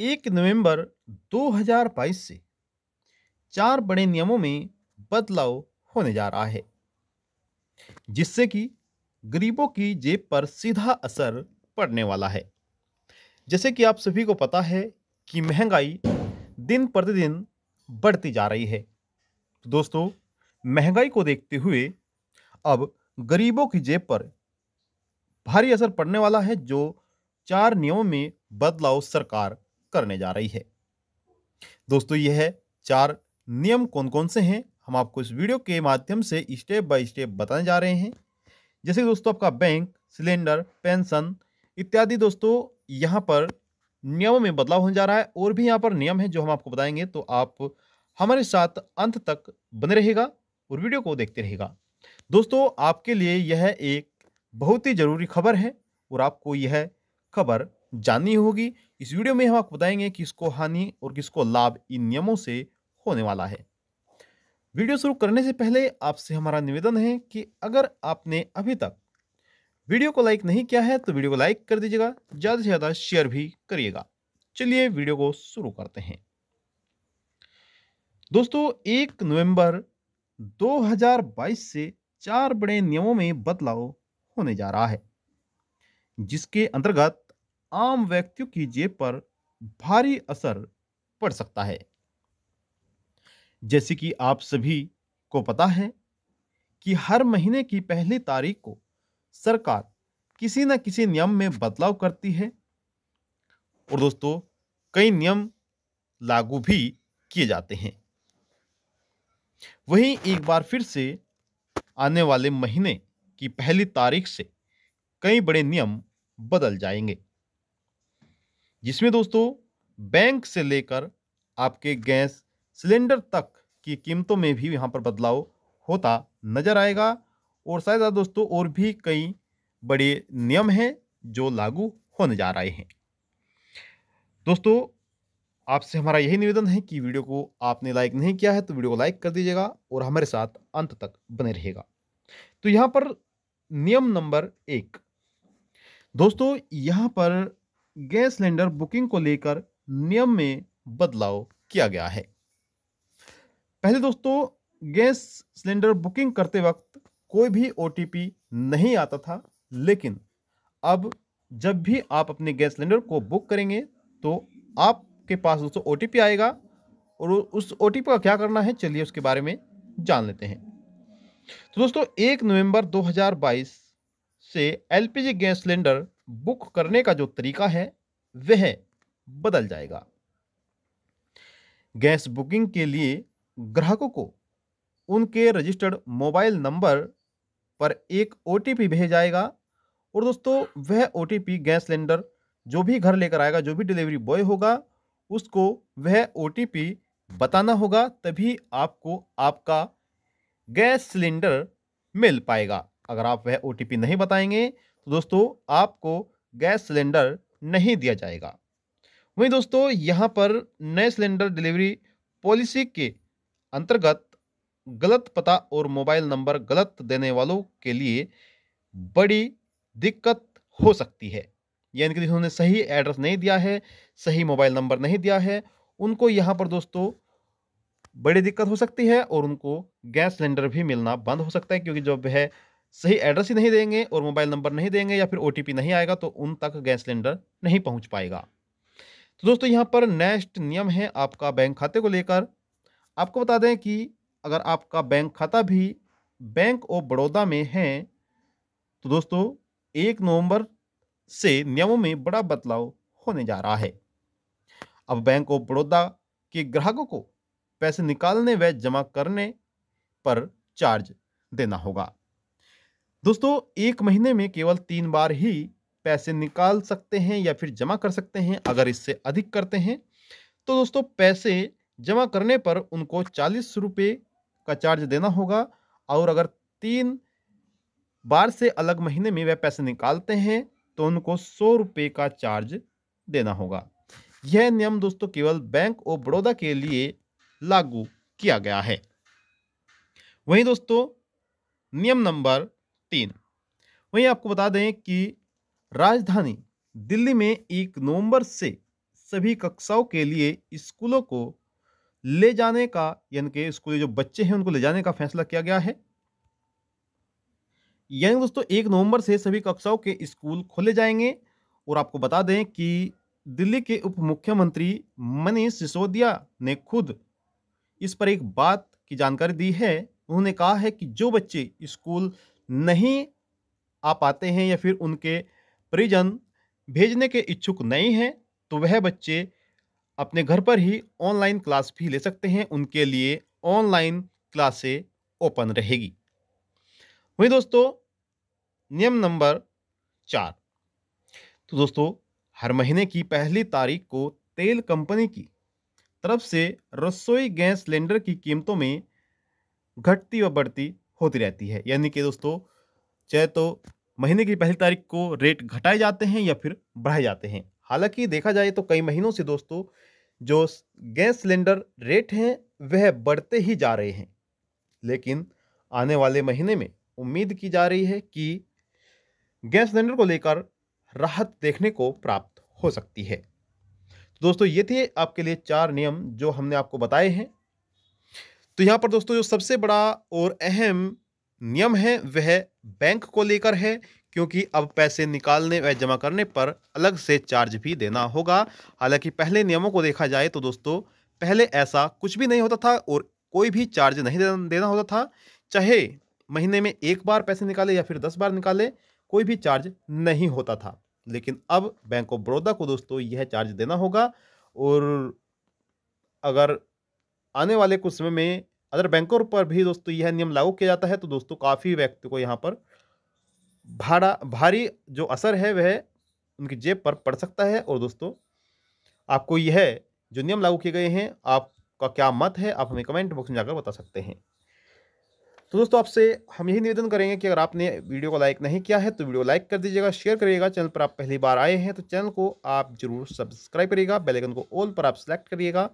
एक नवंबर 2022 से चार बड़े नियमों में बदलाव होने जा रहा है जिससे कि गरीबों की जेब पर सीधा असर पड़ने वाला है जैसे कि आप सभी को पता है कि महंगाई दिन प्रतिदिन बढ़ती जा रही है दोस्तों महंगाई को देखते हुए अब गरीबों की जेब पर भारी असर पड़ने वाला है जो चार नियमों में बदलाव सरकार करने जा रही है दोस्तों यह चार नियम कौन कौन से हैं हम आपको इस वीडियो के माध्यम से स्टेप बाय स्टेप बताने जा रहे हैं जैसे दोस्तों आपका बैंक सिलेंडर पेंशन इत्यादि दोस्तों यहाँ पर नियमों में बदलाव होने जा रहा है और भी यहाँ पर नियम है जो हम आपको बताएंगे तो आप हमारे साथ अंत तक बने रहेगा और वीडियो को देखते रहेगा दोस्तों आपके लिए यह एक बहुत ही ज़रूरी खबर है और आपको यह खबर जाननी होगी इस वीडियो में हम आपको बताएंगे किसको हानि और किसको लाभ इन नियमों से होने वाला है वीडियो शुरू करने से पहले आपसे हमारा निवेदन है कि अगर आपने अभी तक वीडियो को लाइक नहीं किया है तो वीडियो को लाइक कर दीजिएगा ज़्यादा से ज़्यादा शेयर भी करिएगा चलिए वीडियो को शुरू करते हैं दोस्तों एक नवंबर 2022 से चार बड़े नियमों में बदलाव होने जा रहा है जिसके अंतर्गत आम व्यक्तियों की जेब पर भारी असर पड़ सकता है जैसे कि आप सभी को पता है कि हर महीने की पहली तारीख को सरकार किसी न किसी नियम में बदलाव करती है और दोस्तों कई नियम लागू भी किए जाते हैं वहीं एक बार फिर से आने वाले महीने की पहली तारीख से कई बड़े नियम बदल जाएंगे जिसमें दोस्तों बैंक से लेकर आपके गैस सिलेंडर तक की कीमतों में भी यहाँ पर बदलाव होता नज़र आएगा और शायद दोस्तों और भी कई बड़े नियम हैं जो लागू होने जा रहे हैं दोस्तों आपसे हमारा यही निवेदन है कि वीडियो को आपने लाइक नहीं किया है तो वीडियो को लाइक कर दीजिएगा और हमारे साथ अंत तक बने रहेगा तो यहाँ पर नियम नंबर एक दोस्तों यहाँ पर गैस सिलेंडर बुकिंग को लेकर नियम में बदलाव किया गया है पहले दोस्तों गैस सिलेंडर बुकिंग करते वक्त कोई भी ओ नहीं आता था लेकिन अब जब भी आप अपने गैस सिलेंडर को बुक करेंगे तो आपके पास दोस्तों ओ आएगा और उस ओ का क्या करना है चलिए उसके बारे में जान लेते हैं तो दोस्तों एक नवंबर 2022 से एलपीजी गैस सिलेंडर बुक करने का जो तरीका है वह बदल जाएगा गैस बुकिंग के लिए ग्राहकों को उनके रजिस्टर्ड मोबाइल नंबर पर एक ओ भेजा जाएगा और दोस्तों वह ओ गैस सिलेंडर जो भी घर लेकर आएगा जो भी डिलीवरी बॉय होगा उसको वह ओ बताना होगा तभी आपको आपका गैस सिलेंडर मिल पाएगा अगर आप वह ओ नहीं बताएंगे तो दोस्तों आपको गैस सिलेंडर नहीं दिया जाएगा वहीं दोस्तों यहाँ पर नए सिलेंडर डिलीवरी पॉलिसी के अंतर्गत गलत पता और मोबाइल नंबर गलत देने वालों के लिए बड़ी दिक्कत हो सकती है यानी कि जिन्होंने सही एड्रेस नहीं दिया है सही मोबाइल नंबर नहीं दिया है उनको यहाँ पर दोस्तों बड़ी दिक्कत हो सकती है और उनको गैस सिलेंडर भी मिलना बंद हो सकता है क्योंकि जब है सही एड्रेस ही नहीं देंगे और मोबाइल नंबर नहीं देंगे या फिर ओ नहीं आएगा तो उन तक गैस सिलेंडर नहीं पहुँच पाएगा तो दोस्तों यहाँ पर नेक्स्ट नियम है आपका बैंक खाते को लेकर आपको बता दें कि अगर आपका बैंक खाता भी बैंक ऑफ बड़ौदा में है तो दोस्तों एक नवंबर से नियमों में बड़ा बदलाव होने जा रहा है अब बैंक ऑफ बड़ौदा के ग्राहकों को पैसे निकालने व जमा करने पर चार्ज देना होगा दोस्तों एक महीने में केवल तीन बार ही पैसे निकाल सकते हैं या फिर जमा कर सकते हैं अगर इससे अधिक करते हैं तो दोस्तों पैसे जमा करने पर उनको चालीस रुपये का चार्ज देना होगा और अगर तीन बार से अलग महीने में वह पैसे निकालते हैं तो उनको सौ रुपये का चार्ज देना होगा यह नियम दोस्तों केवल बैंक ऑफ बड़ौदा के लिए लागू किया गया है वहीं दोस्तों नियम नंबर तीन वहीं आपको बता दें कि राजधानी दिल्ली में एक नवंबर से सभी कक्षाओं के लिए स्कूलों को ले जाने का यानी कि स्कूली जो बच्चे हैं उनको ले जाने का फैसला किया गया है यानी दोस्तों एक नवंबर से सभी कक्षाओं के स्कूल खोले जाएंगे और आपको बता दें कि दिल्ली के उप मुख्यमंत्री मनीष सिसोदिया ने खुद इस पर एक बात की जानकारी दी है उन्होंने कहा है कि जो बच्चे स्कूल नहीं आ पाते हैं या फिर उनके परिजन भेजने के इच्छुक नहीं हैं तो वह बच्चे अपने घर पर ही ऑनलाइन क्लास भी ले सकते हैं उनके लिए ऑनलाइन क्लासें ओपन रहेगी वहीं दोस्तों नियम नंबर चार तो दोस्तों हर महीने की पहली तारीख को तेल कंपनी की तरफ से रसोई गैस सिलेंडर की कीमतों में घटती व बढ़ती होती रहती है यानी कि दोस्तों चाहे तो महीने की पहली तारीख को रेट घटाए जाते हैं या फिर बढ़ाए जाते हैं हालांकि देखा जाए तो कई महीनों से दोस्तों जो गैस सिलेंडर रेट हैं वह बढ़ते ही जा रहे हैं लेकिन आने वाले महीने में उम्मीद की जा रही है कि गैस सिलेंडर को लेकर राहत देखने को प्राप्त हो सकती है तो दोस्तों ये थे आपके लिए चार नियम जो हमने आपको बताए हैं तो यहाँ पर दोस्तों जो सबसे बड़ा और अहम नियम है वह बैंक को लेकर है क्योंकि अब पैसे निकालने व जमा करने पर अलग से चार्ज भी देना होगा हालांकि पहले नियमों को देखा जाए तो दोस्तों पहले ऐसा कुछ भी नहीं होता था और कोई भी चार्ज नहीं देना होता था चाहे महीने में एक बार पैसे निकाले या फिर दस बार निकाले कोई भी चार्ज नहीं होता था लेकिन अब बैंक ऑफ बड़ौदा को दोस्तों यह चार्ज देना होगा और अगर आने वाले कुछ समय में अदर बैंकों पर भी दोस्तों यह नियम लागू किया जाता है तो दोस्तों काफ़ी व्यक्ति को यहाँ पर भाड़ा भारी जो असर है वह उनकी जेब पर पड़ सकता है और दोस्तों आपको यह जो नियम लागू किए गए हैं आपका क्या मत है आप हमें कमेंट बॉक्स में जाकर बता सकते हैं तो दोस्तों आपसे हम यही निवेदन करेंगे कि अगर आपने वीडियो को लाइक नहीं किया है तो वीडियो लाइक कर दीजिएगा शेयर करिएगा चैनल पर आप पहली बार आए हैं तो चैनल को आप जरूर सब्सक्राइब करिएगा बेल को ऑल पर आप सेलेक्ट करिएगा